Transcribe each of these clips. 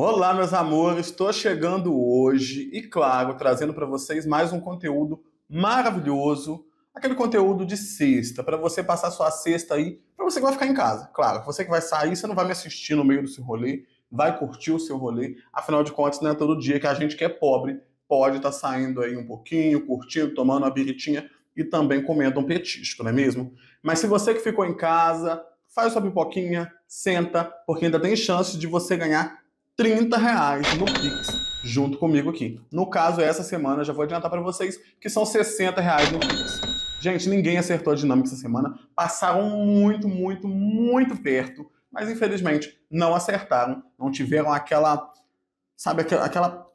Olá, meus amores, estou chegando hoje e, claro, trazendo para vocês mais um conteúdo maravilhoso, aquele conteúdo de sexta, para você passar sua sexta aí, para você que vai ficar em casa. Claro, você que vai sair, você não vai me assistir no meio do seu rolê, vai curtir o seu rolê, afinal de contas, não é todo dia que a gente que é pobre pode estar tá saindo aí um pouquinho, curtindo, tomando uma biritinha e também comendo um petisco, não é mesmo? Mas se você que ficou em casa, faz sua pipoquinha, senta, porque ainda tem chance de você ganhar 30 reais no Pix, junto comigo aqui. No caso, essa semana, já vou adiantar para vocês que são 60 reais no Pix. Gente, ninguém acertou a dinâmica essa semana. Passaram muito, muito, muito perto, mas infelizmente não acertaram. Não tiveram aquela, sabe, aquela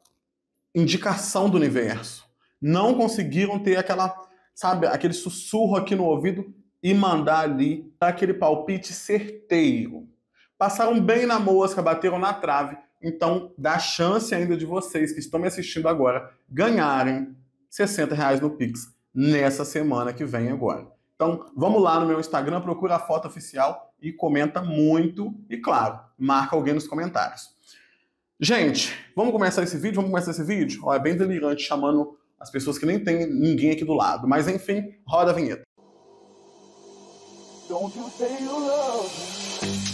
indicação do universo. Não conseguiram ter aquela, sabe, aquele sussurro aqui no ouvido e mandar ali aquele palpite certeiro. Passaram bem na mosca, bateram na trave, então, dá chance ainda de vocês que estão me assistindo agora ganharem 60 reais no Pix nessa semana que vem agora. Então, vamos lá no meu Instagram, procura a foto oficial e comenta muito e, claro, marca alguém nos comentários. Gente, vamos começar esse vídeo? Vamos começar esse vídeo? Ó, é bem delirante chamando as pessoas que nem tem ninguém aqui do lado. Mas, enfim, roda a vinheta. Don't you say you love me.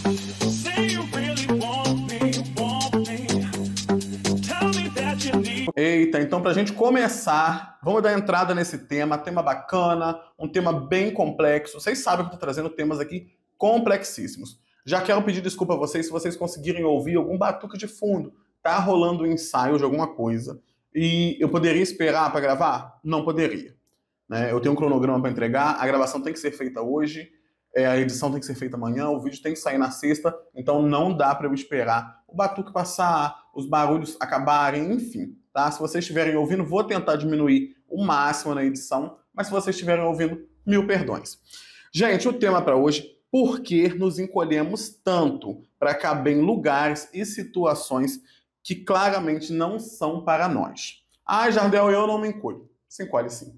Eita, então para a gente começar, vamos dar entrada nesse tema, tema bacana, um tema bem complexo. Vocês sabem que eu estou trazendo temas aqui complexíssimos. Já quero pedir desculpa a vocês se vocês conseguirem ouvir algum batuque de fundo. Tá rolando um ensaio de alguma coisa. E eu poderia esperar para gravar? Não poderia. Né? Eu tenho um cronograma para entregar, a gravação tem que ser feita hoje, é, a edição tem que ser feita amanhã, o vídeo tem que sair na sexta, então não dá para eu esperar o batuque passar, os barulhos acabarem, enfim. Tá? Se vocês estiverem ouvindo, vou tentar diminuir o máximo na edição, mas se vocês estiverem ouvindo, mil perdões. Gente, o tema para hoje, por que nos encolhemos tanto para caber em lugares e situações que claramente não são para nós? Ah, Jardel, eu não me encolho. Se encolhe sim.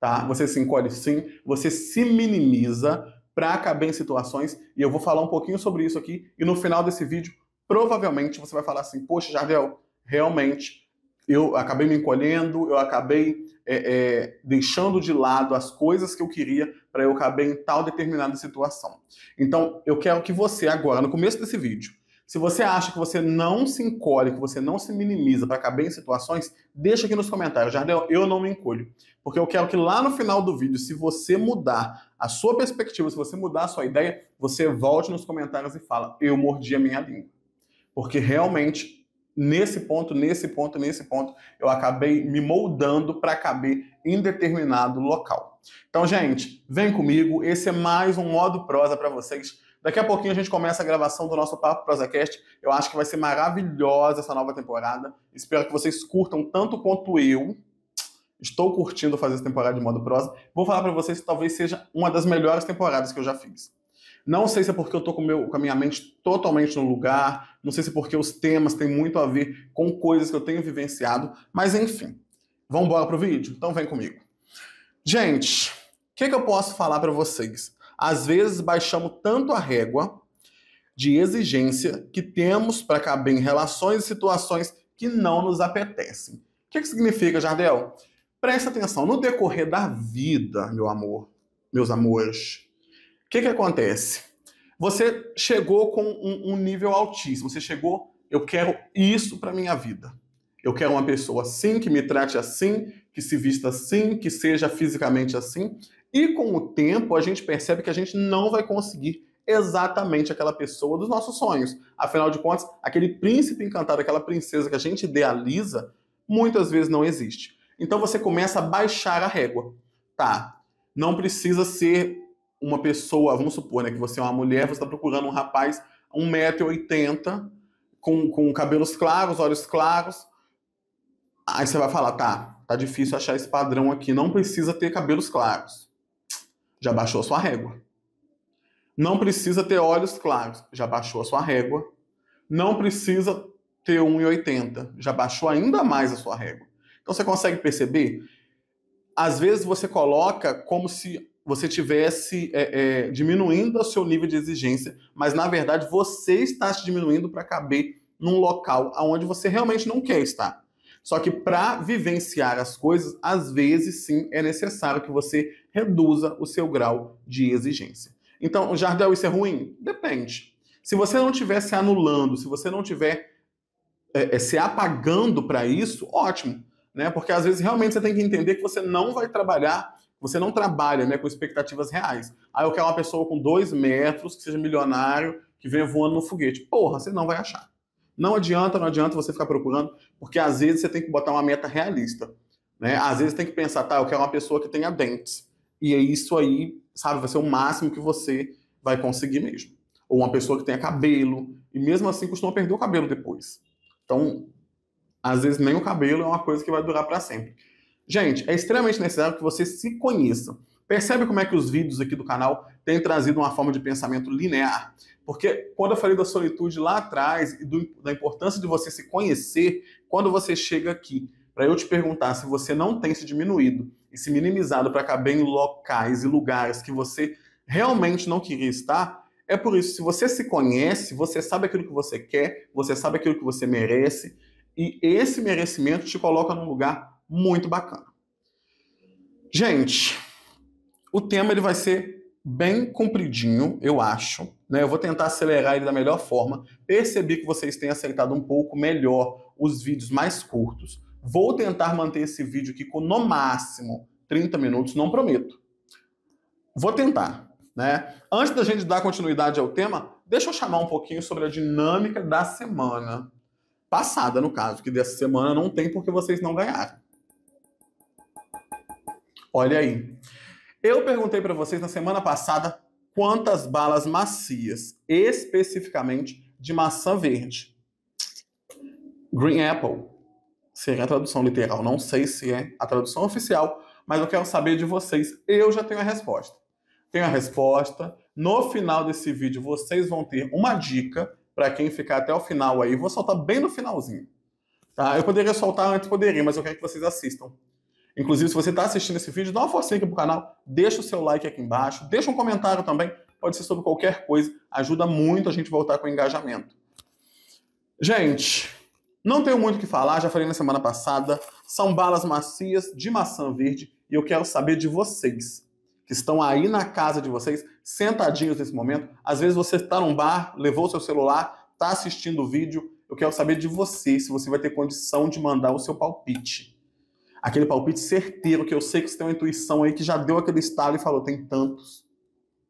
Tá? Você se encolhe sim, você se minimiza para caber em situações, e eu vou falar um pouquinho sobre isso aqui, e no final desse vídeo, provavelmente você vai falar assim, poxa, Jardel, realmente eu acabei me encolhendo, eu acabei é, é, deixando de lado as coisas que eu queria para eu caber em tal determinada situação. Então, eu quero que você, agora, no começo desse vídeo, se você acha que você não se encolhe, que você não se minimiza para caber em situações, deixa aqui nos comentários. Jardel, eu não me encolho. Porque eu quero que lá no final do vídeo, se você mudar a sua perspectiva, se você mudar a sua ideia, você volte nos comentários e fala: Eu mordi a minha língua. Porque realmente nesse ponto, nesse ponto, nesse ponto, eu acabei me moldando para caber em determinado local. Então, gente, vem comigo, esse é mais um modo prosa para vocês. Daqui a pouquinho a gente começa a gravação do nosso Papo ProsaCast. Eu acho que vai ser maravilhosa essa nova temporada. Espero que vocês curtam tanto quanto eu. Estou curtindo fazer essa temporada de modo prosa. Vou falar para vocês que talvez seja uma das melhores temporadas que eu já fiz. Não sei se é porque eu estou com, meu, com a minha mente totalmente no lugar, não sei se é porque os temas têm muito a ver com coisas que eu tenho vivenciado, mas enfim. Vamos embora pro vídeo? Então vem comigo. Gente, o que, que eu posso falar para vocês? Às vezes baixamos tanto a régua de exigência que temos para caber em relações e situações que não nos apetecem. O que, que significa, Jardel? Presta atenção, no decorrer da vida, meu amor, meus amores, que, que acontece? Você chegou com um, um nível altíssimo, você chegou, eu quero isso para minha vida. Eu quero uma pessoa assim, que me trate assim, que se vista assim, que seja fisicamente assim. E com o tempo a gente percebe que a gente não vai conseguir exatamente aquela pessoa dos nossos sonhos. Afinal de contas, aquele príncipe encantado, aquela princesa que a gente idealiza, muitas vezes não existe. Então você começa a baixar a régua. Tá, não precisa ser uma pessoa, vamos supor, né, que você é uma mulher, você está procurando um rapaz 1,80m, com, com cabelos claros, olhos claros. Aí você vai falar, tá, tá difícil achar esse padrão aqui, não precisa ter cabelos claros. Já baixou a sua régua. Não precisa ter olhos claros, já baixou a sua régua. Não precisa ter 1,80, já baixou ainda mais a sua régua. Então você consegue perceber? Às vezes você coloca como se você tivesse é, é, diminuindo o seu nível de exigência, mas na verdade você está se diminuindo para caber num local aonde você realmente não quer estar. Só que para vivenciar as coisas, às vezes sim é necessário que você reduza o seu grau de exigência. Então, Jardel, isso é ruim? Depende. Se você não estiver se anulando, se você não estiver é, é, se apagando para isso, ótimo. Né? Porque às vezes realmente você tem que entender que você não vai trabalhar você não trabalha né, com expectativas reais. Ah, eu quero uma pessoa com dois metros, que seja milionário, que venha voando no foguete. Porra, você não vai achar. Não adianta, não adianta você ficar procurando, porque às vezes você tem que botar uma meta realista. Né? Às vezes tem que pensar, tá, eu quero uma pessoa que tenha dentes. E é isso aí, sabe, vai ser o máximo que você vai conseguir mesmo. Ou uma pessoa que tenha cabelo, e mesmo assim costuma perder o cabelo depois. Então, às vezes nem o cabelo é uma coisa que vai durar para sempre. Gente, é extremamente necessário que você se conheça. Percebe como é que os vídeos aqui do canal têm trazido uma forma de pensamento linear? Porque quando eu falei da solitude lá atrás e do, da importância de você se conhecer, quando você chega aqui, para eu te perguntar se você não tem se diminuído e se minimizado para caber em locais e lugares que você realmente não queria estar, é por isso, se você se conhece, você sabe aquilo que você quer, você sabe aquilo que você merece, e esse merecimento te coloca num lugar muito bacana. Gente, o tema ele vai ser bem compridinho, eu acho. Né? Eu vou tentar acelerar ele da melhor forma. Percebi que vocês têm aceitado um pouco melhor os vídeos mais curtos. Vou tentar manter esse vídeo aqui com no máximo 30 minutos, não prometo. Vou tentar. Né? Antes da gente dar continuidade ao tema, deixa eu chamar um pouquinho sobre a dinâmica da semana passada, no caso, que dessa semana não tem porque vocês não ganharam. Olha aí. Eu perguntei para vocês na semana passada quantas balas macias, especificamente de maçã verde. Green Apple. Seria a tradução literal. Não sei se é a tradução oficial, mas eu quero saber de vocês. Eu já tenho a resposta. Tenho a resposta. No final desse vídeo, vocês vão ter uma dica para quem ficar até o final aí. Vou soltar bem no finalzinho. Tá? Eu poderia soltar antes, poderia, mas eu quero que vocês assistam. Inclusive, se você está assistindo esse vídeo, dá uma forcinha aqui o canal, deixa o seu like aqui embaixo, deixa um comentário também, pode ser sobre qualquer coisa, ajuda muito a gente voltar com o engajamento. Gente, não tenho muito o que falar, já falei na semana passada. São balas macias de maçã verde e eu quero saber de vocês que estão aí na casa de vocês, sentadinhos nesse momento. Às vezes você está num bar, levou o seu celular, está assistindo o vídeo. Eu quero saber de você se você vai ter condição de mandar o seu palpite aquele palpite certeiro, que eu sei que você tem uma intuição aí que já deu aquele estalo e falou: tem tantos,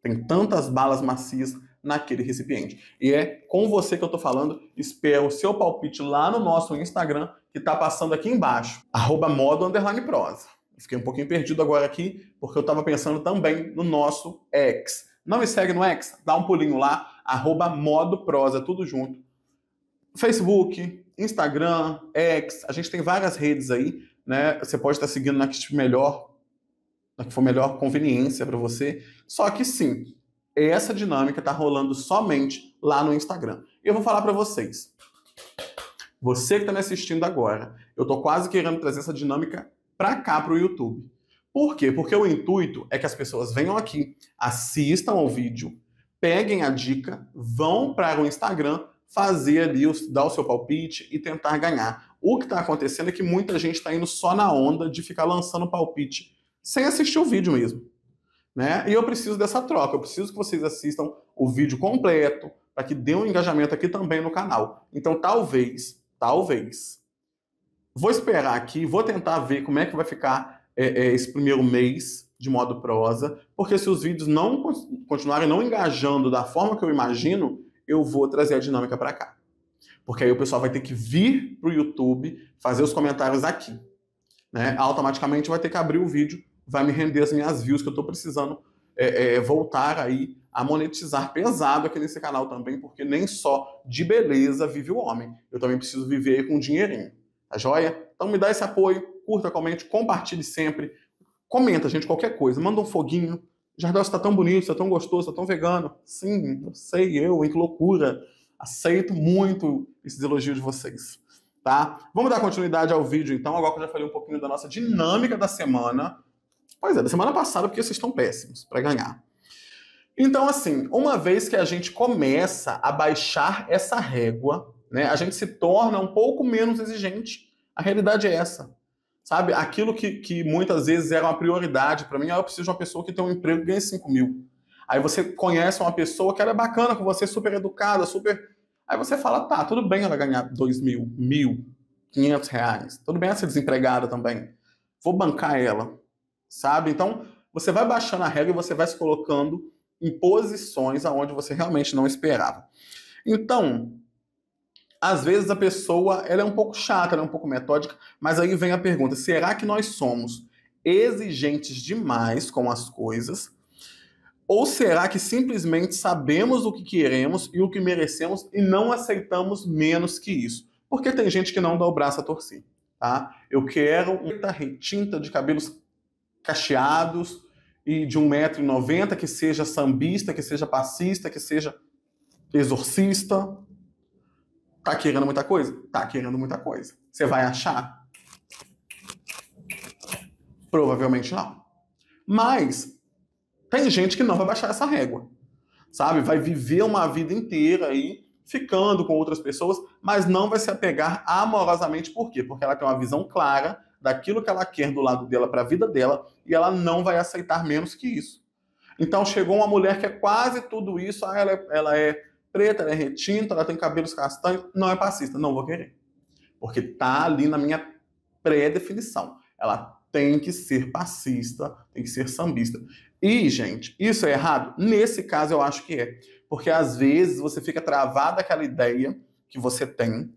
tem tantas balas macias naquele recipiente. E é com você que eu tô falando, espero o seu palpite lá no nosso Instagram, que tá passando aqui embaixo, arroba modo underline prosa. Fiquei um pouquinho perdido agora aqui, porque eu estava pensando também no nosso X. Não me segue no X? Dá um pulinho lá, arroba modo prosa, tudo junto. Facebook, Instagram, X, a gente tem várias redes aí né? Você pode estar seguindo na que melhor, na que for melhor conveniência para você. Só que sim, essa dinâmica está rolando somente lá no Instagram. Eu vou falar para vocês. Você que está me assistindo agora, eu tô quase querendo trazer essa dinâmica para cá para o YouTube. Por quê? Porque o intuito é que as pessoas venham aqui, assistam ao vídeo, peguem a dica, vão para o Instagram fazer ali, dar o seu palpite e tentar ganhar. O que está acontecendo é que muita gente está indo só na onda de ficar lançando palpite sem assistir o vídeo mesmo. Né? E eu preciso dessa troca, eu preciso que vocês assistam o vídeo completo para que dê um engajamento aqui também no canal. Então talvez, talvez, vou esperar aqui, vou tentar ver como é que vai ficar é, é, esse primeiro mês de modo prosa, porque se os vídeos não continuarem não engajando da forma que eu imagino, eu vou trazer a dinâmica para cá. Porque aí o pessoal vai ter que vir para o YouTube fazer os comentários aqui. Né? Automaticamente vai ter que abrir o vídeo, vai me render as minhas views que eu estou precisando é, é, voltar aí a monetizar pesado aqui nesse canal também, porque nem só de beleza vive o homem. Eu também preciso viver aí com um dinheirinho. Tá joia? Então me dá esse apoio, curta, comente, compartilhe sempre. Comenta, gente, qualquer coisa. Manda um foguinho. Jardel, você tá tão bonito, você tá tão gostoso, você tá tão vegano. Sim, não sei, eu, hein, que loucura. Aceito muito esses elogios de vocês. Tá? Vamos dar continuidade ao vídeo, então, agora que eu já falei um pouquinho da nossa dinâmica da semana. Pois é, da semana passada, porque vocês estão péssimos para ganhar. Então, assim, uma vez que a gente começa a baixar essa régua, né, a gente se torna um pouco menos exigente. A realidade é essa. Sabe? Aquilo que, que muitas vezes era uma prioridade para mim, ah, eu preciso de uma pessoa que tem um emprego que ganhe 5 mil. Aí você conhece uma pessoa que ela é bacana com você, super educada, super Aí você fala, tá, tudo bem ela ganhar dois mil, mil, quinhentos reais. Tudo bem ela ser desempregada também. Vou bancar ela, sabe? Então, você vai baixando a regra e você vai se colocando em posições aonde você realmente não esperava. Então, às vezes a pessoa ela é um pouco chata, ela é um pouco metódica, mas aí vem a pergunta: será que nós somos exigentes demais com as coisas ou será que simplesmente sabemos o que queremos e o que merecemos e não aceitamos menos que isso? Porque tem gente que não dá o braço a torcer, tá? Eu quero uma retinta de cabelos cacheados e de 1,90m, que seja sambista, que seja passista, que seja exorcista. Tá querendo muita coisa? Tá querendo muita coisa. Você vai achar? Provavelmente não. Mas tem gente que não vai baixar essa régua, sabe? Vai viver uma vida inteira aí ficando com outras pessoas, mas não vai se apegar amorosamente. Por quê? Porque ela tem uma visão clara daquilo que ela quer do lado dela para a vida dela e ela não vai aceitar menos que isso. Então chegou uma mulher que é quase tudo isso, ah, ela é, ela é preta, ela é retinta, ela tem cabelos castanhos, não é passista, não vou querer. Porque tá ali na minha pré-definição. Ela tem que ser passista, tem que ser sambista. E, gente, isso é errado? Nesse caso, eu acho que é. Porque às vezes você fica travado aquela ideia que você tem.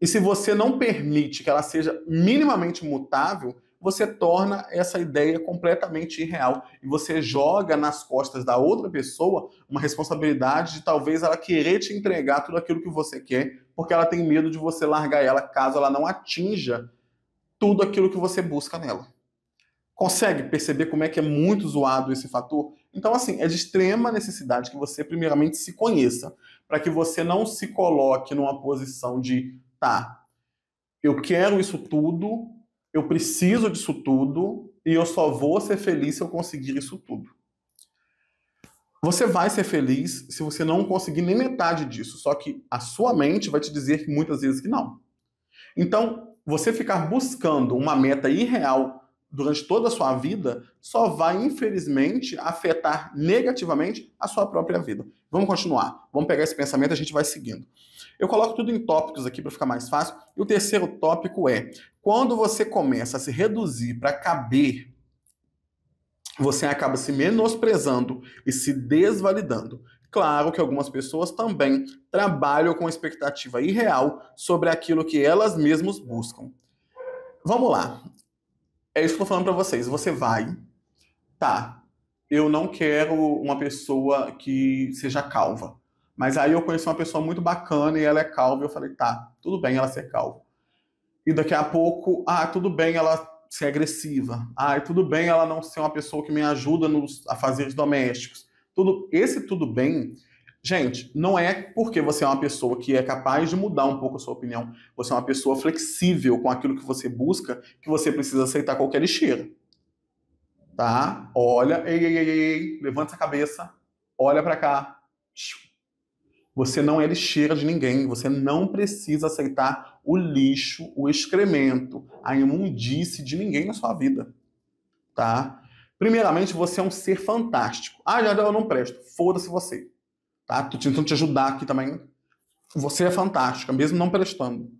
E se você não permite que ela seja minimamente mutável, você torna essa ideia completamente irreal e você joga nas costas da outra pessoa uma responsabilidade de talvez ela querer te entregar tudo aquilo que você quer, porque ela tem medo de você largar ela caso ela não atinja tudo aquilo que você busca nela. Consegue perceber como é que é muito zoado esse fator? Então, assim, é de extrema necessidade que você, primeiramente, se conheça, para que você não se coloque numa posição de, tá, eu quero isso tudo, eu preciso disso tudo, e eu só vou ser feliz se eu conseguir isso tudo. Você vai ser feliz se você não conseguir nem metade disso, só que a sua mente vai te dizer muitas vezes que não. Então, você ficar buscando uma meta irreal durante toda a sua vida só vai, infelizmente, afetar negativamente a sua própria vida. Vamos continuar. Vamos pegar esse pensamento e a gente vai seguindo. Eu coloco tudo em tópicos aqui para ficar mais fácil. E o terceiro tópico é: quando você começa a se reduzir para caber, você acaba se menosprezando e se desvalidando. Claro que algumas pessoas também trabalham com expectativa irreal sobre aquilo que elas mesmas buscam. Vamos lá. É isso que eu tô falando pra vocês. Você vai, tá, eu não quero uma pessoa que seja calva. Mas aí eu conheci uma pessoa muito bacana e ela é calva. E eu falei, tá, tudo bem ela ser calva. E daqui a pouco, ah, tudo bem ela ser agressiva. Ah, tudo bem ela não ser uma pessoa que me ajuda nos afazeres domésticos. Tudo, esse tudo bem Gente, não é porque você é uma pessoa que é capaz de mudar um pouco a sua opinião, você é uma pessoa flexível com aquilo que você busca, que você precisa aceitar qualquer lixeira. Tá? Olha, ei, ei, ei, ei, levanta a cabeça, olha para cá. Você não é lixeira de ninguém, você não precisa aceitar o lixo, o excremento, a imundice de ninguém na sua vida. Tá? Primeiramente, você é um ser fantástico. Ah, já eu não presto. Foda-se você. Tá? Tô tentando te ajudar aqui também. Você é fantástica, mesmo não prestando.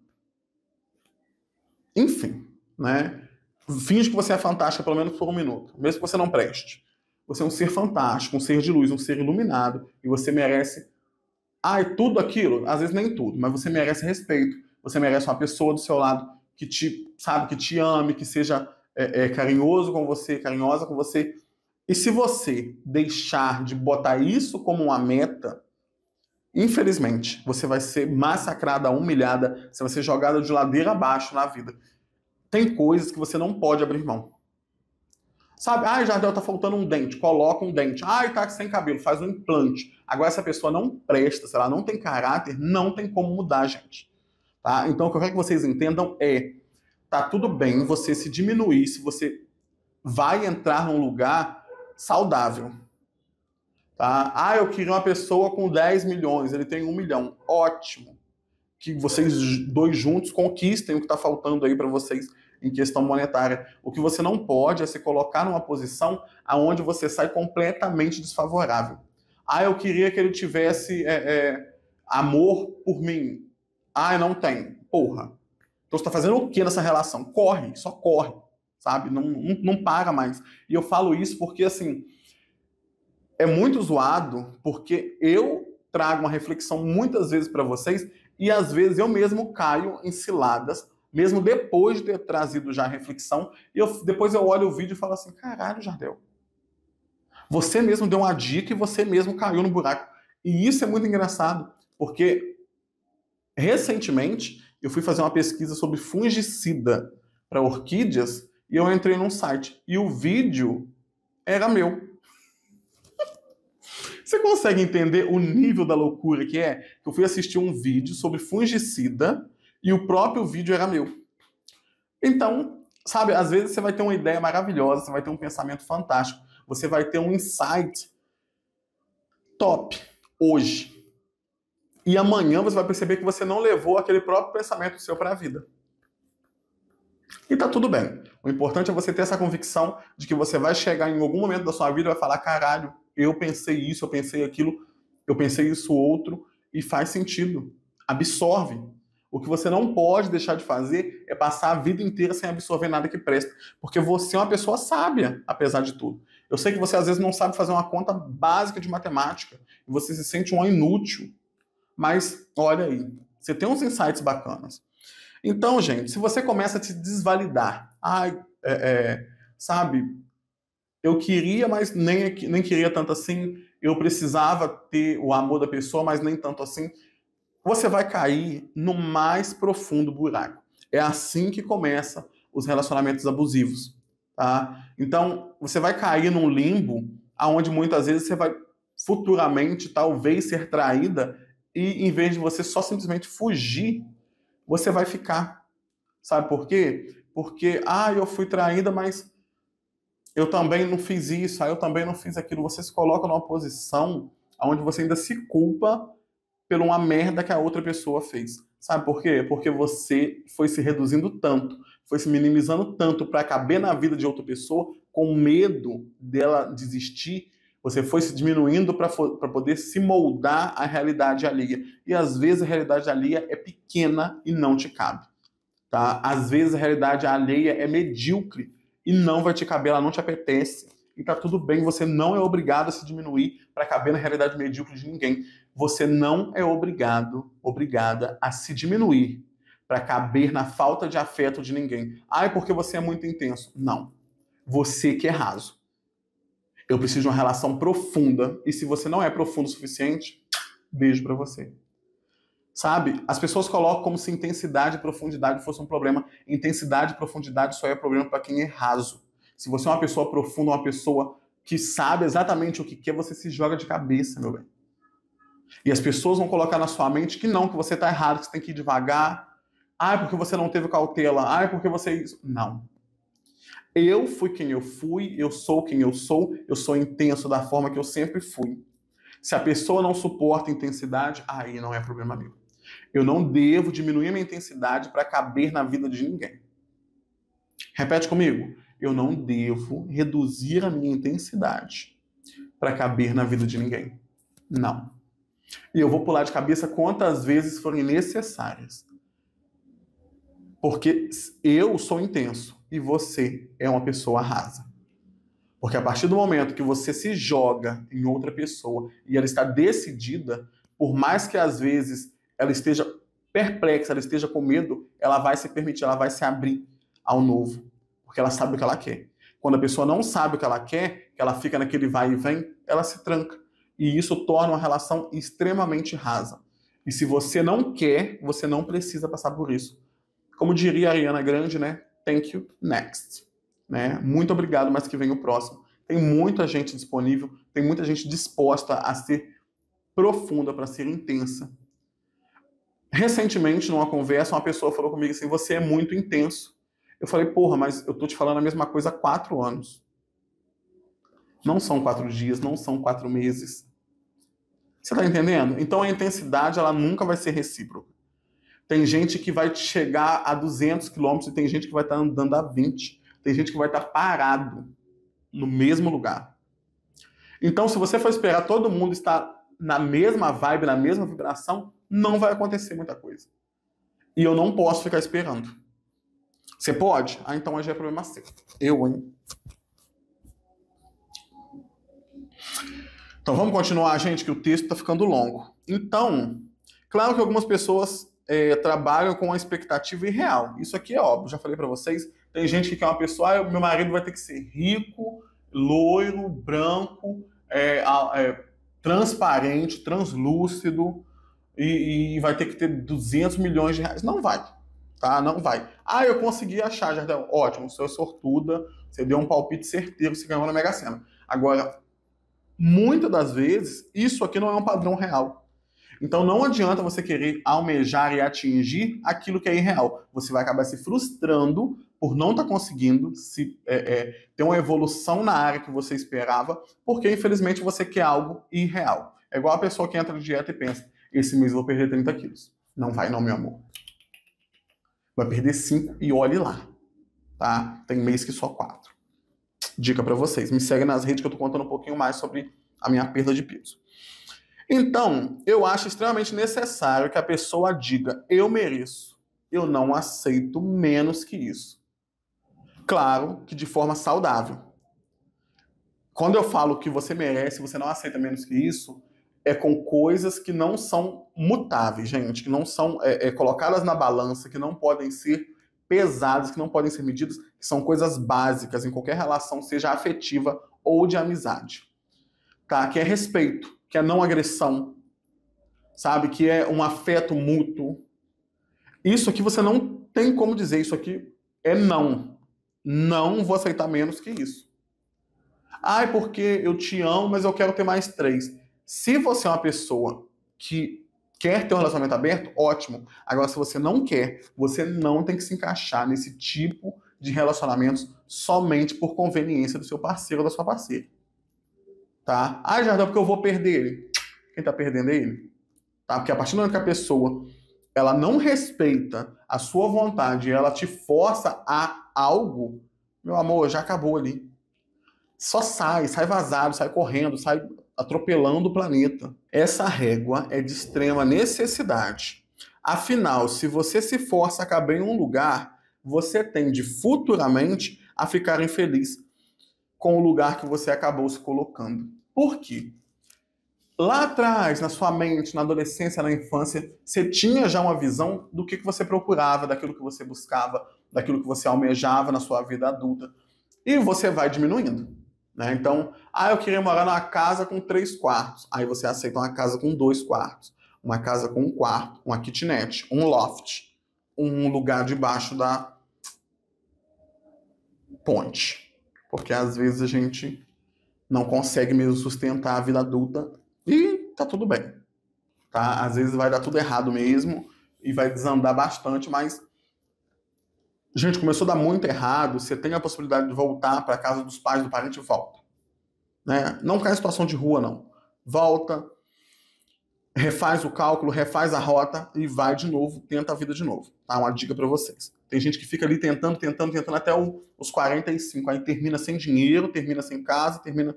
Enfim, né? Finge que você é fantástica pelo menos por um minuto, mesmo que você não preste. Você é um ser fantástico, um ser de luz, um ser iluminado, e você merece. Ai, ah, tudo aquilo? Às vezes nem tudo, mas você merece respeito. Você merece uma pessoa do seu lado que te, sabe, que te ame, que seja é, é, carinhoso com você, carinhosa com você, e se você deixar de botar isso como uma meta, infelizmente, você vai ser massacrada, humilhada, você vai ser jogada de ladeira abaixo na vida. Tem coisas que você não pode abrir mão. Sabe, ah, Jardel, tá faltando um dente, coloca um dente. Ah, tá sem cabelo, faz um implante. Agora, essa pessoa não presta, se ela não tem caráter, não tem como mudar, gente. Tá? Então, o que eu quero que vocês entendam é: tá tudo bem você se diminuir, se você vai entrar num lugar saudável. Tá? Ah, eu queria uma pessoa com 10 milhões, ele tem 1 milhão. Ótimo. Que vocês dois juntos conquistem o que está faltando aí para vocês em questão monetária. O que você não pode é se colocar numa posição aonde você sai completamente desfavorável. Ah, eu queria que ele tivesse é, é, amor por mim. Ah, não tem. Porra. Então você está fazendo o que nessa relação? Corre, só corre sabe? Não, não, não para mais. E eu falo isso porque, assim, é muito zoado, porque eu trago uma reflexão muitas vezes para vocês e às vezes eu mesmo caio em ciladas, mesmo depois de ter trazido já a reflexão, e eu, depois eu olho o vídeo e falo assim: caralho, Jardel, você mesmo deu uma dica e você mesmo caiu no buraco. E isso é muito engraçado, porque recentemente eu fui fazer uma pesquisa sobre fungicida para orquídeas e eu entrei num site e o vídeo era meu. Você consegue entender o nível da loucura que é? Eu fui assistir um vídeo sobre fungicida e o próprio vídeo era meu. Então, sabe, às vezes você vai ter uma ideia maravilhosa, você vai ter um pensamento fantástico, você vai ter um insight top hoje. E amanhã você vai perceber que você não levou aquele próprio pensamento seu para a vida. E tá tudo bem. O importante é você ter essa convicção de que você vai chegar em algum momento da sua vida e vai falar: caralho, eu pensei isso, eu pensei aquilo, eu pensei isso outro, e faz sentido. Absorve. O que você não pode deixar de fazer é passar a vida inteira sem absorver nada que presta. Porque você é uma pessoa sábia, apesar de tudo. Eu sei que você às vezes não sabe fazer uma conta básica de matemática. E você se sente um inútil. Mas olha aí, você tem uns insights bacanas. Então, gente, se você começa a se desvalidar, ai, é, é, sabe, eu queria, mas nem, nem queria tanto assim, eu precisava ter o amor da pessoa, mas nem tanto assim, você vai cair no mais profundo buraco. É assim que começa os relacionamentos abusivos, tá? Então, você vai cair num limbo aonde muitas vezes você vai futuramente talvez ser traída e em vez de você só simplesmente fugir você vai ficar. Sabe por quê? Porque, ah, eu fui traída, mas eu também não fiz isso, ah, eu também não fiz aquilo. Você se coloca numa posição onde você ainda se culpa por uma merda que a outra pessoa fez. Sabe por quê? Porque você foi se reduzindo tanto, foi se minimizando tanto para caber na vida de outra pessoa, com medo dela desistir, você foi se diminuindo para poder se moldar à realidade alheia. E às vezes a realidade alheia é pequena e não te cabe. Tá? Às vezes a realidade alheia é medíocre e não vai te caber, ela não te apetece. E tá tudo bem, você não é obrigado a se diminuir para caber na realidade medíocre de ninguém. Você não é obrigado, obrigada a se diminuir para caber na falta de afeto de ninguém. Ah, é porque você é muito intenso. Não. Você que é raso. Eu preciso de uma relação profunda. E se você não é profundo o suficiente, beijo para você. Sabe? As pessoas colocam como se intensidade e profundidade fosse um problema. Intensidade e profundidade só é problema para quem é raso. Se você é uma pessoa profunda, uma pessoa que sabe exatamente o que quer, você se joga de cabeça, meu bem. E as pessoas vão colocar na sua mente que não, que você está errado, que você tem que ir devagar. Ah, é porque você não teve cautela. Ah, é porque você. É não. Eu fui quem eu fui, eu sou quem eu sou, eu sou intenso da forma que eu sempre fui. Se a pessoa não suporta intensidade, aí não é problema meu. Eu não devo diminuir minha intensidade para caber na vida de ninguém. Repete comigo. Eu não devo reduzir a minha intensidade para caber na vida de ninguém. Não. E eu vou pular de cabeça quantas vezes forem necessárias. Porque eu sou intenso e você é uma pessoa rasa. Porque a partir do momento que você se joga em outra pessoa e ela está decidida, por mais que às vezes ela esteja perplexa, ela esteja com medo, ela vai se permitir, ela vai se abrir ao novo. Porque ela sabe o que ela quer. Quando a pessoa não sabe o que ela quer, ela fica naquele vai e vem, ela se tranca. E isso torna uma relação extremamente rasa. E se você não quer, você não precisa passar por isso. Como diria a Ariana Grande, né? Thank you, next. Né? Muito obrigado, mas que venha o próximo. Tem muita gente disponível, tem muita gente disposta a ser profunda, para ser intensa. Recentemente, numa conversa, uma pessoa falou comigo assim: Você é muito intenso. Eu falei: Porra, mas eu tô te falando a mesma coisa há quatro anos. Não são quatro dias, não são quatro meses. Você tá entendendo? Então a intensidade ela nunca vai ser recíproca. Tem gente que vai chegar a 200 quilômetros e tem gente que vai estar tá andando a 20. Tem gente que vai estar tá parado no mesmo lugar. Então, se você for esperar todo mundo estar na mesma vibe, na mesma vibração, não vai acontecer muita coisa. E eu não posso ficar esperando. Você pode? Ah, então hoje é problema seu. Eu, hein? Então vamos continuar, gente, que o texto está ficando longo. Então, claro que algumas pessoas é, trabalham com a expectativa irreal. Isso aqui é óbvio, já falei para vocês. Tem gente que quer uma pessoa, ah, meu marido vai ter que ser rico, loiro, branco, é, é, transparente, translúcido e, e, vai ter que ter 200 milhões de reais. Não vai, tá? Não vai. Ah, eu consegui achar, Jardel. Ótimo, você é sortuda, você deu um palpite certeiro, você ganhou na Mega Sena. Agora, muitas das vezes, isso aqui não é um padrão real. Então não adianta você querer almejar e atingir aquilo que é irreal. Você vai acabar se frustrando por não estar tá conseguindo se, é, é, ter uma evolução na área que você esperava, porque infelizmente você quer algo irreal. É igual a pessoa que entra na dieta e pensa: esse mês eu vou perder 30 quilos. Não vai, não, meu amor. Vai perder 5 e olhe lá. Tá? Tem mês que só 4. Dica para vocês: me segue nas redes que eu tô contando um pouquinho mais sobre a minha perda de peso. Então, eu acho extremamente necessário que a pessoa diga: eu mereço, eu não aceito menos que isso. Claro que de forma saudável. Quando eu falo que você merece, você não aceita menos que isso, é com coisas que não são mutáveis, gente, que não são é, é, colocadas na balança, que não podem ser pesadas, que não podem ser medidas, que são coisas básicas em qualquer relação, seja afetiva ou de amizade. Tá? Que é respeito que é não agressão, sabe? Que é um afeto mútuo. Isso aqui você não tem como dizer, isso aqui é não. Não vou aceitar menos que isso. Ai, porque eu te amo, mas eu quero ter mais três. Se você é uma pessoa que quer ter um relacionamento aberto, ótimo. Agora, se você não quer, você não tem que se encaixar nesse tipo de relacionamentos somente por conveniência do seu parceiro ou da sua parceira. Tá? Ah, Jardão, porque eu vou perder ele. Quem está perdendo é ele. Tá? Porque a partir do momento que a pessoa ela não respeita a sua vontade, ela te força a algo, meu amor, já acabou ali. Só sai, sai vazado, sai correndo, sai atropelando o planeta. Essa régua é de extrema necessidade. Afinal, se você se força a caber em um lugar, você tende futuramente a ficar infeliz com o lugar que você acabou se colocando. Por quê? Lá atrás, na sua mente, na adolescência, na infância, você tinha já uma visão do que, que você procurava, daquilo que você buscava, daquilo que você almejava na sua vida adulta. E você vai diminuindo. Né? Então, ah, eu queria morar numa casa com três quartos. Aí você aceita uma casa com dois quartos, uma casa com um quarto, uma kitnet, um loft, um lugar debaixo da ponte. Porque às vezes a gente não consegue mesmo sustentar a vida adulta e tá tudo bem. Tá? Às vezes vai dar tudo errado mesmo e vai desandar bastante, mas gente, começou a dar muito errado, você tem a possibilidade de voltar para casa dos pais do parente, volta. Né? Não cai em situação de rua não. Volta, refaz o cálculo, refaz a rota e vai de novo, tenta a vida de novo. Tá uma dica para vocês. Tem gente que fica ali tentando, tentando, tentando até os 45. Aí termina sem dinheiro, termina sem casa, termina.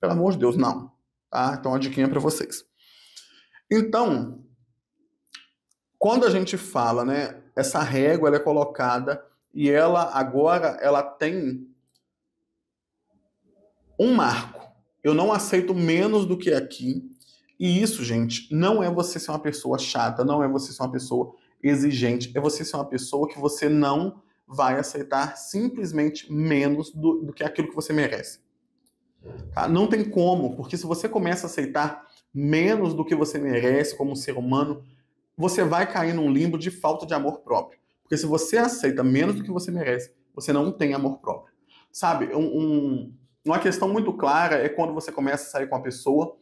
Pelo amor de Deus, não. Tá? Então, a dica é para vocês. Então, quando a gente fala, né, essa régua ela é colocada e ela agora ela tem um marco. Eu não aceito menos do que aqui. E isso, gente, não é você ser uma pessoa chata, não é você ser uma pessoa exigente é você ser uma pessoa que você não vai aceitar simplesmente menos do, do que aquilo que você merece. Tá? Não tem como, porque se você começa a aceitar menos do que você merece como ser humano, você vai cair num limbo de falta de amor próprio. Porque se você aceita menos do que você merece, você não tem amor próprio. Sabe, um, um, uma questão muito clara é quando você começa a sair com a pessoa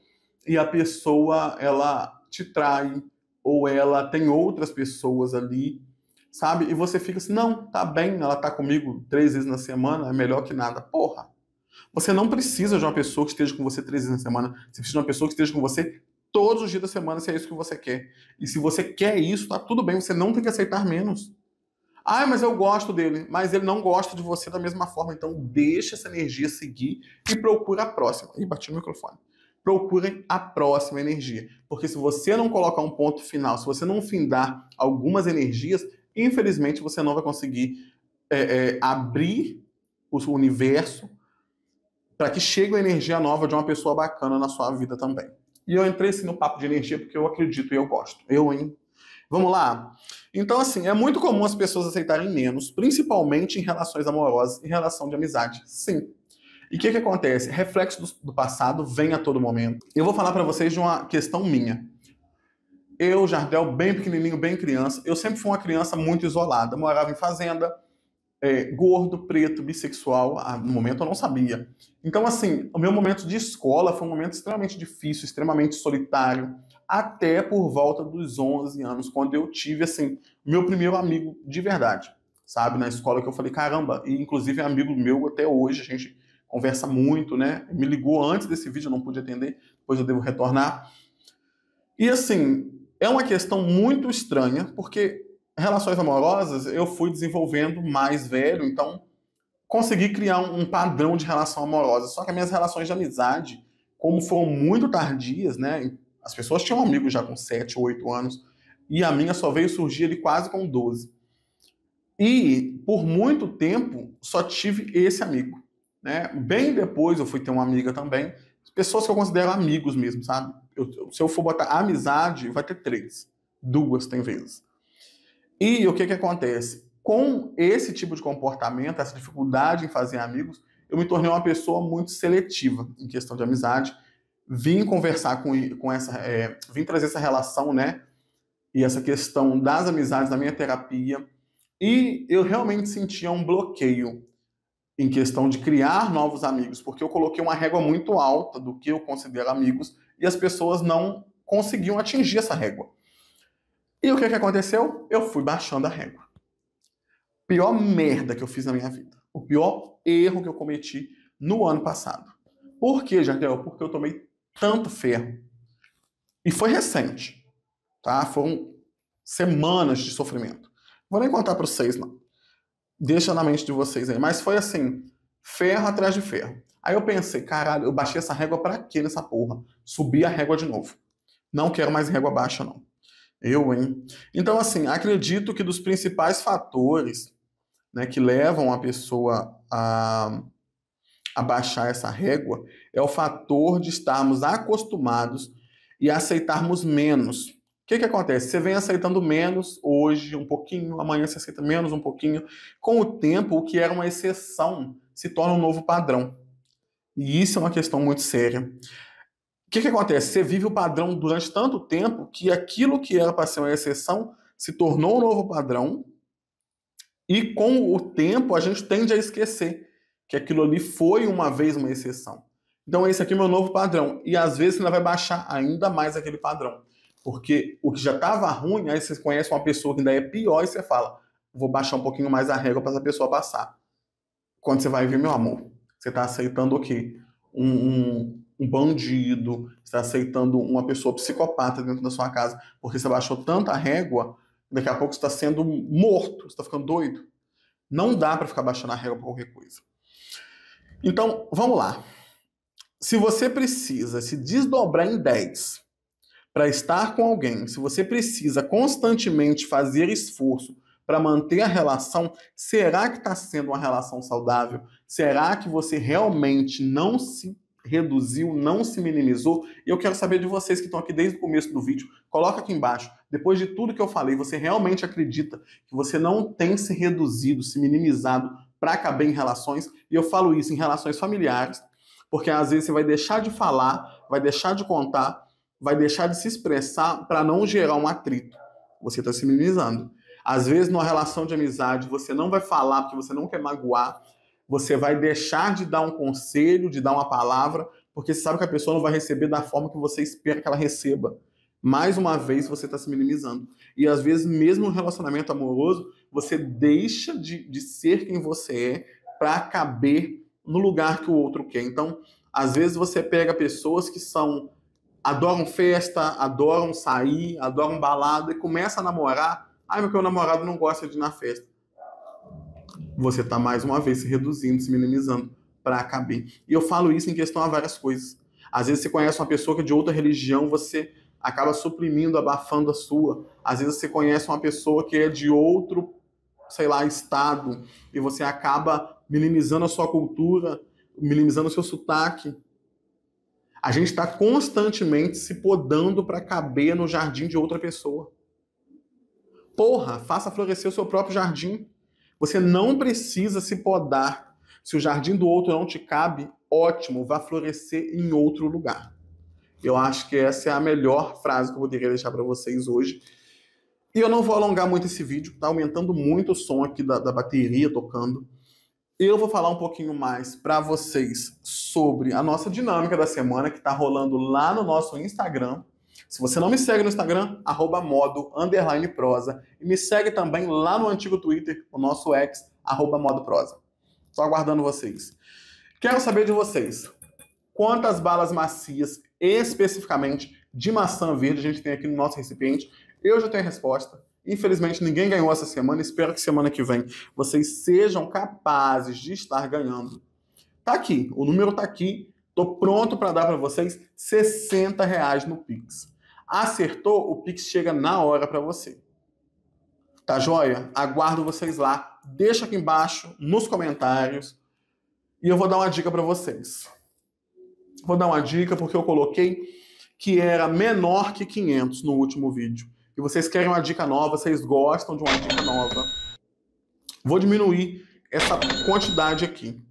e a pessoa, ela te trai, ou ela tem outras pessoas ali, sabe? E você fica assim, não, tá bem, ela tá comigo três vezes na semana, é melhor que nada. Porra! Você não precisa de uma pessoa que esteja com você três vezes na semana, você precisa de uma pessoa que esteja com você todos os dias da semana, se é isso que você quer. E se você quer isso, tá tudo bem, você não tem que aceitar menos. Ah, mas eu gosto dele, mas ele não gosta de você da mesma forma, então deixa essa energia seguir e procura a próxima. E bati no microfone procurem a próxima energia. Porque se você não colocar um ponto final, se você não findar algumas energias, infelizmente você não vai conseguir é, é, abrir o universo para que chegue uma energia nova de uma pessoa bacana na sua vida também. E eu entrei assim no papo de energia porque eu acredito e eu gosto. Eu, hein? Vamos lá? Então, assim, é muito comum as pessoas aceitarem menos, principalmente em relações amorosas e relação de amizade. Sim, e o que, que acontece? Reflexo do, do passado vem a todo momento. Eu vou falar para vocês de uma questão minha. Eu, Jardel, bem pequenininho, bem criança, eu sempre fui uma criança muito isolada. Morava em fazenda, é, gordo, preto, bissexual, ah, no momento eu não sabia. Então, assim, o meu momento de escola foi um momento extremamente difícil, extremamente solitário, até por volta dos 11 anos, quando eu tive, assim, meu primeiro amigo de verdade, sabe? Na escola que eu falei, caramba, e inclusive é amigo meu até hoje, a gente conversa muito, né? Me ligou antes desse vídeo, não pude atender, depois eu devo retornar. E assim, é uma questão muito estranha, porque relações amorosas eu fui desenvolvendo mais velho, então consegui criar um, padrão de relação amorosa. Só que as minhas relações de amizade, como foram muito tardias, né? As pessoas tinham um amigos já com 7 ou 8 anos, e a minha só veio surgir ali quase com 12. E por muito tempo só tive esse amigo. Né? Bem depois eu fui ter uma amiga também, pessoas que eu considero amigos mesmo, sabe? Eu, se eu for botar amizade, vai ter três, duas tem vezes. E o que que acontece? Com esse tipo de comportamento, essa dificuldade em fazer amigos, eu me tornei uma pessoa muito seletiva em questão de amizade. Vim conversar com, com essa, é, vim trazer essa relação, né? E essa questão das amizades na minha terapia. E eu realmente sentia um bloqueio em questão de criar novos amigos, porque eu coloquei uma régua muito alta do que eu considero amigos e as pessoas não conseguiam atingir essa régua. E o que, é que aconteceu? Eu fui baixando a régua. Pior merda que eu fiz na minha vida. O pior erro que eu cometi no ano passado. Por quê, Jardel? Porque eu tomei tanto ferro. E foi recente. Tá? Foram semanas de sofrimento. Vou nem contar para vocês, não deixa na mente de vocês aí. Mas foi assim, ferro atrás de ferro. Aí eu pensei, caralho, eu baixei essa régua para quê nessa porra? Subi a régua de novo. Não quero mais régua baixa, não. Eu, hein? Então, assim, acredito que dos principais fatores né, que levam a pessoa a, a baixar essa régua é o fator de estarmos acostumados e aceitarmos menos que, que acontece? Você vem aceitando menos hoje, um pouquinho, amanhã você aceita menos um pouquinho. Com o tempo, o que era uma exceção se torna um novo padrão. E isso é uma questão muito séria. O que, que acontece? Você vive o padrão durante tanto tempo que aquilo que era para ser uma exceção se tornou um novo padrão. E com o tempo, a gente tende a esquecer que aquilo ali foi uma vez uma exceção. Então, esse aqui é o meu novo padrão. E às vezes ainda vai baixar ainda mais aquele padrão. Porque o que já estava ruim, aí você conhece uma pessoa que ainda é pior e você fala, vou baixar um pouquinho mais a régua para essa pessoa passar. Quando você vai ver, meu amor, você está aceitando o quê? Um, um, um bandido, você está aceitando uma pessoa psicopata dentro da sua casa, porque você baixou tanta régua, daqui a pouco você está sendo morto, você está ficando doido. Não dá para ficar baixando a régua para qualquer coisa. Então, vamos lá. Se você precisa se desdobrar em 10 para estar com alguém, se você precisa constantemente fazer esforço para manter a relação, será que está sendo uma relação saudável? Será que você realmente não se reduziu, não se minimizou? E eu quero saber de vocês que estão aqui desde o começo do vídeo. Coloca aqui embaixo. Depois de tudo que eu falei, você realmente acredita que você não tem se reduzido, se minimizado para caber em relações? E eu falo isso em relações familiares, porque às vezes você vai deixar de falar, vai deixar de contar vai deixar de se expressar para não gerar um atrito. Você está se minimizando. Às vezes, numa relação de amizade, você não vai falar porque você não quer magoar, você vai deixar de dar um conselho, de dar uma palavra, porque você sabe que a pessoa não vai receber da forma que você espera que ela receba. Mais uma vez, você está se minimizando. E às vezes, mesmo no relacionamento amoroso, você deixa de, de ser quem você é para caber no lugar que o outro quer. Então, às vezes, você pega pessoas que são adoram festa, adoram sair, adoram balada e começa a namorar. Ai, meu namorado não gosta de ir na festa. Você está mais uma vez se reduzindo, se minimizando para caber. E eu falo isso em questão a várias coisas. Às vezes você conhece uma pessoa que é de outra religião, você acaba suprimindo, abafando a sua. Às vezes você conhece uma pessoa que é de outro, sei lá, estado, e você acaba minimizando a sua cultura, minimizando o seu sotaque, a gente está constantemente se podando para caber no jardim de outra pessoa. Porra, faça florescer o seu próprio jardim. Você não precisa se podar. Se o jardim do outro não te cabe, ótimo, vá florescer em outro lugar. Eu acho que essa é a melhor frase que eu poderia deixar para vocês hoje. E eu não vou alongar muito esse vídeo, tá aumentando muito o som aqui da, da bateria tocando. Eu vou falar um pouquinho mais para vocês sobre a nossa dinâmica da semana que está rolando lá no nosso Instagram. Se você não me segue no Instagram, arroba modo, underline prosa. E me segue também lá no antigo Twitter, o nosso ex, arroba modo prosa. Estou aguardando vocês. Quero saber de vocês, quantas balas macias, especificamente de maçã verde, a gente tem aqui no nosso recipiente? Eu já tenho a resposta. Infelizmente, ninguém ganhou essa semana. Espero que semana que vem vocês sejam capazes de estar ganhando. Tá aqui, o número tá aqui. Tô pronto para dar para vocês 60 reais no Pix. Acertou, o Pix chega na hora para você. Tá joia? Aguardo vocês lá. Deixa aqui embaixo nos comentários e eu vou dar uma dica para vocês. Vou dar uma dica porque eu coloquei que era menor que 500 no último vídeo e vocês querem uma dica nova, vocês gostam de uma dica nova, vou diminuir essa quantidade aqui.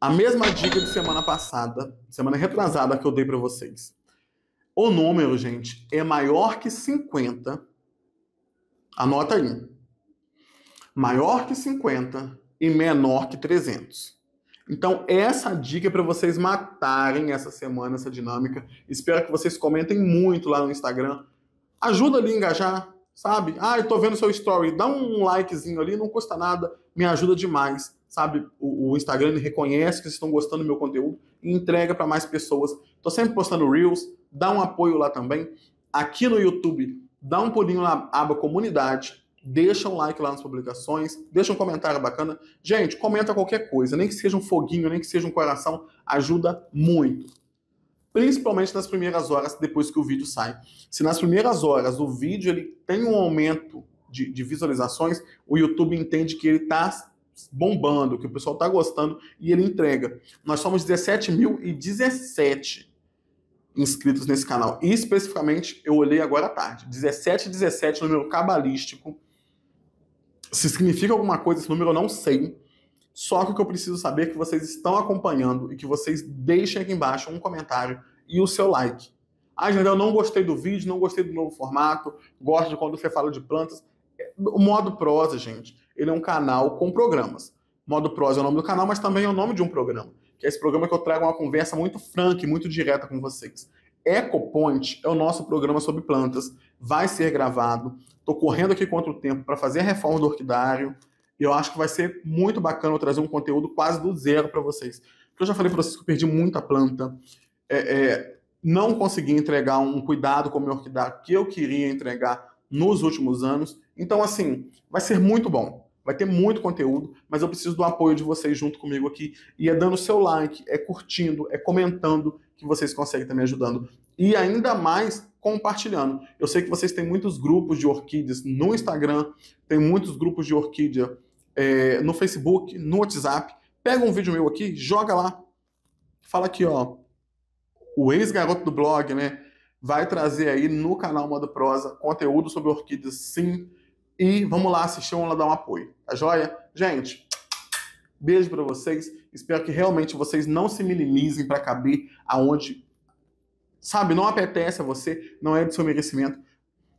A mesma dica de semana passada, semana retrasada que eu dei para vocês. O número, gente, é maior que 50. Anota aí. Maior que 50 e menor que 300. Então, essa dica é para vocês matarem essa semana, essa dinâmica. Espero que vocês comentem muito lá no Instagram ajuda ali a engajar, sabe? Ah, eu tô vendo seu story, dá um likezinho ali, não custa nada, me ajuda demais, sabe? O, o Instagram reconhece que vocês estão gostando do meu conteúdo e entrega para mais pessoas. Tô sempre postando Reels, dá um apoio lá também. Aqui no YouTube, dá um pulinho na aba comunidade, deixa um like lá nas publicações, deixa um comentário bacana. Gente, comenta qualquer coisa, nem que seja um foguinho, nem que seja um coração, ajuda muito principalmente nas primeiras horas depois que o vídeo sai. Se nas primeiras horas o vídeo ele tem um aumento de, de visualizações, o YouTube entende que ele está bombando, que o pessoal está gostando e ele entrega. Nós somos 17.017 inscritos nesse canal. E especificamente, eu olhei agora à tarde, 1717 número cabalístico. Se significa alguma coisa esse número, eu não sei. Só que o que eu preciso saber é que vocês estão acompanhando e que vocês deixem aqui embaixo um comentário e o seu like. Ah, Jandel, não gostei do vídeo, não gostei do novo formato, gosto de quando você fala de plantas. É, o Modo Prosa, gente, ele é um canal com programas. Modo Prosa é o nome do canal, mas também é o nome de um programa. Que é esse programa que eu trago uma conversa muito franca e muito direta com vocês. EcoPoint é o nosso programa sobre plantas. Vai ser gravado. Estou correndo aqui contra o tempo para fazer a reforma do orquidário, e eu acho que vai ser muito bacana eu trazer um conteúdo quase do zero para vocês. Porque eu já falei para vocês que eu perdi muita planta. É, é, não consegui entregar um cuidado com a minha orquidário que eu queria entregar nos últimos anos. Então, assim, vai ser muito bom. Vai ter muito conteúdo, mas eu preciso do apoio de vocês junto comigo aqui. E é dando seu like, é curtindo, é comentando que vocês conseguem estar me ajudando. E ainda mais compartilhando. Eu sei que vocês têm muitos grupos de orquídeas no Instagram, tem muitos grupos de orquídea é, no Facebook, no WhatsApp. Pega um vídeo meu aqui, joga lá, fala aqui, ó. O ex-garoto do blog, né? Vai trazer aí no canal Moda Prosa conteúdo sobre orquídeas, sim. E vamos lá assistir, vamos lá dar um apoio. Tá joia? Gente, beijo para vocês. Espero que realmente vocês não se minimizem para caber aonde, sabe, não apetece a você, não é do seu merecimento.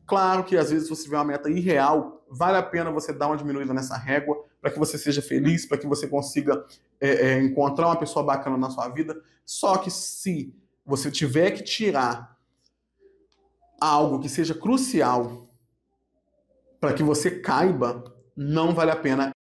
Claro que às vezes você vê uma meta irreal, vale a pena você dar uma diminuída nessa régua para que você seja feliz, para que você consiga é, é, encontrar uma pessoa bacana na sua vida. Só que se você tiver que tirar algo que seja crucial para que você caiba, não vale a pena